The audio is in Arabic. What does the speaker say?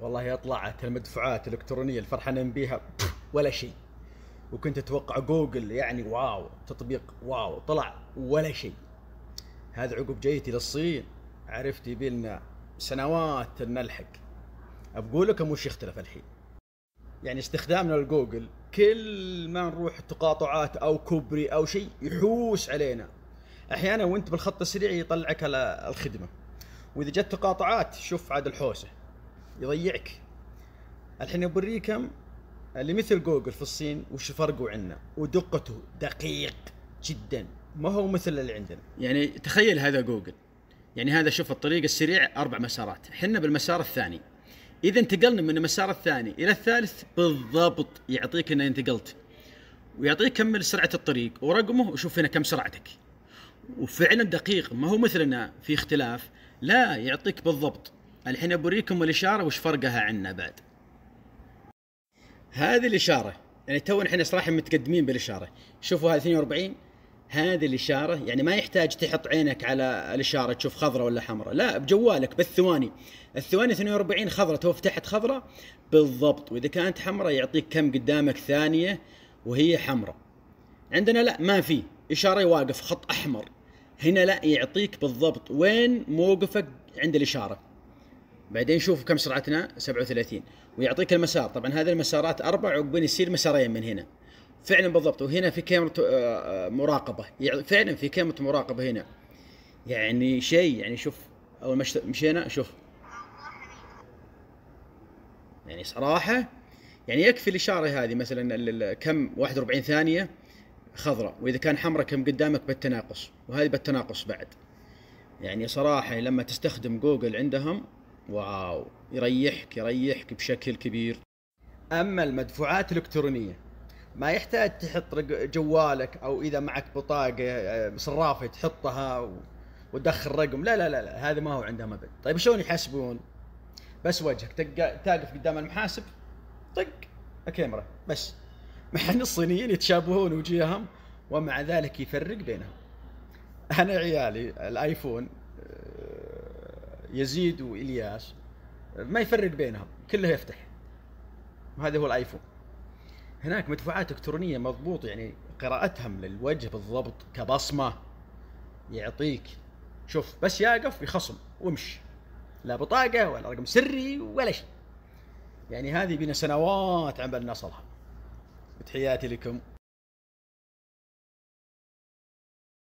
والله طلعت المدفوعات الالكترونيه اللي فرحانين بيها ولا شيء وكنت اتوقع جوجل يعني واو تطبيق واو طلع ولا شيء هذا عقب جيتي للصين عرفت يبي لنا سنوات نلحق بقول لكم وش يختلف الحين يعني استخدامنا لجوجل كل ما نروح تقاطعات او كوبري او شيء يحوس علينا احيانا وانت بالخط السريع يطلعك على الخدمه واذا جت تقاطعات شوف عاد الحوسه يضيعك الحين بوريكم اللي مثل جوجل في الصين وش فرقه عنا ودقته دقيق جدا ما هو مثل اللي عندنا يعني تخيل هذا جوجل يعني هذا شوف الطريق السريع اربع مسارات احنا بالمسار الثاني اذا انتقلنا من المسار الثاني الى الثالث بالضبط يعطيك ان انتقلت ويعطيك كم سرعه الطريق ورقمه وشوف هنا كم سرعتك وفعلا دقيق ما هو مثلنا في اختلاف لا يعطيك بالضبط الحين بوريكم الاشاره وش فرقها عنا بعد هذه الاشاره يعني تو احنا صراحه متقدمين بالاشاره شوفوا هذه 42 هذه الاشاره يعني ما يحتاج تحط عينك على الاشاره تشوف خضراء ولا حمراء لا بجوالك بالثواني الثواني 42 خضراء تو فتحت خضراء بالضبط واذا كانت حمراء يعطيك كم قدامك ثانيه وهي حمراء عندنا لا ما في اشاره واقف خط احمر هنا لا يعطيك بالضبط وين موقفك عند الاشاره بعدين شوف كم سرعتنا 37 ويعطيك المسار طبعا هذه المسارات اربع وبين يصير مسارين من هنا فعلا بالضبط وهنا في كاميرا آه، آه، مراقبه يعني فعلا في كاميرا مراقبه هنا يعني شيء يعني شوف اول ما مشينا شوف يعني صراحه يعني يكفي الاشاره هذه مثلا كم 41 ثانيه خضراء واذا كان حمراء كم قدامك بالتناقص وهذه بالتناقص بعد يعني صراحه لما تستخدم جوجل عندهم واو يريحك يريحك بشكل كبير اما المدفوعات الالكترونيه ما يحتاج تحط جوالك او اذا معك بطاقه آه، صرافه تحطها وتدخل رقم لا لا لا, لا. هذا ما هو عندهم ابد طيب شلون يحاسبون بس وجهك تق... تقف قدام المحاسب طق الكاميرا بس مع ان الصينيين يتشابهون وجيههم ومع ذلك يفرق بينهم انا عيالي الايفون يزيد والياس ما يفرق بينهم كله يفتح وهذا هو الايفون هناك مدفوعات الكترونيه مضبوط يعني قراءتهم للوجه بالضبط كبصمه يعطيك شوف بس يقف يخصم وامشي لا بطاقه ولا رقم سري ولا شيء يعني هذه بين سنوات عملنا نصلها تحياتي لكم